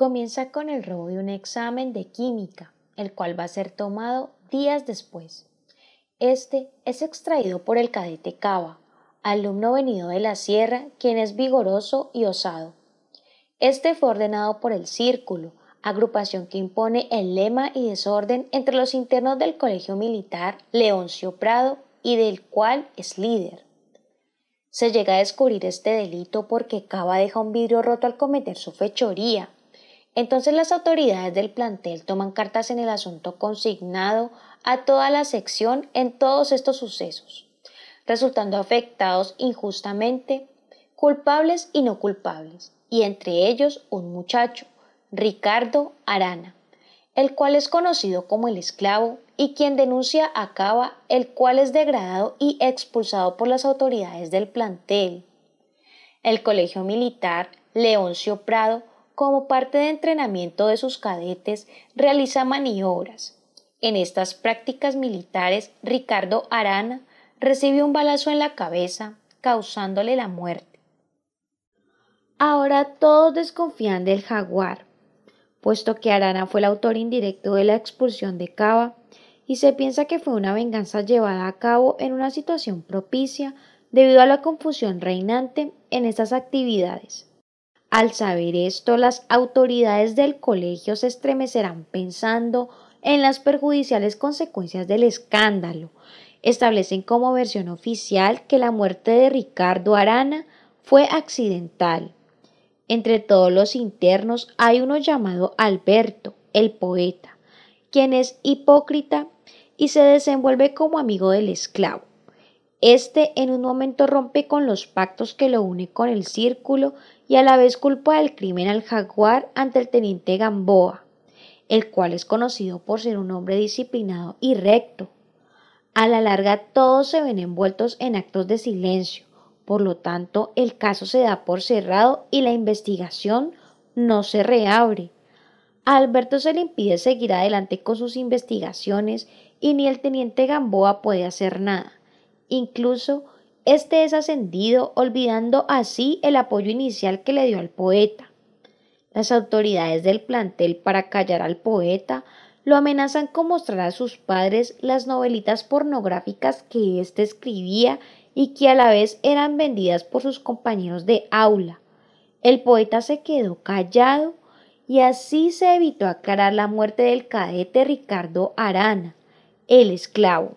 comienza con el robo de un examen de química, el cual va a ser tomado días después. Este es extraído por el cadete Cava, alumno venido de la sierra, quien es vigoroso y osado. Este fue ordenado por el Círculo, agrupación que impone el lema y desorden entre los internos del Colegio Militar Leoncio Prado y del cual es líder. Se llega a descubrir este delito porque Cava deja un vidrio roto al cometer su fechoría, entonces las autoridades del plantel toman cartas en el asunto consignado a toda la sección en todos estos sucesos, resultando afectados injustamente culpables y no culpables, y entre ellos un muchacho, Ricardo Arana, el cual es conocido como el esclavo y quien denuncia a Cava, el cual es degradado y expulsado por las autoridades del plantel. El Colegio Militar Leoncio Prado como parte de entrenamiento de sus cadetes, realiza maniobras. En estas prácticas militares, Ricardo Arana recibió un balazo en la cabeza, causándole la muerte. Ahora todos desconfían del jaguar, puesto que Arana fue el autor indirecto de la expulsión de Cava, y se piensa que fue una venganza llevada a cabo en una situación propicia debido a la confusión reinante en estas actividades. Al saber esto, las autoridades del colegio se estremecerán pensando en las perjudiciales consecuencias del escándalo. Establecen como versión oficial que la muerte de Ricardo Arana fue accidental. Entre todos los internos hay uno llamado Alberto, el poeta, quien es hipócrita y se desenvuelve como amigo del esclavo. Este en un momento rompe con los pactos que lo une con el círculo y a la vez culpa del crimen al jaguar ante el teniente Gamboa, el cual es conocido por ser un hombre disciplinado y recto. A la larga todos se ven envueltos en actos de silencio, por lo tanto el caso se da por cerrado y la investigación no se reabre. A Alberto se le impide seguir adelante con sus investigaciones y ni el teniente Gamboa puede hacer nada. Incluso, este es ascendido olvidando así el apoyo inicial que le dio al poeta. Las autoridades del plantel para callar al poeta lo amenazan con mostrar a sus padres las novelitas pornográficas que éste escribía y que a la vez eran vendidas por sus compañeros de aula. El poeta se quedó callado y así se evitó aclarar la muerte del cadete Ricardo Arana, el esclavo.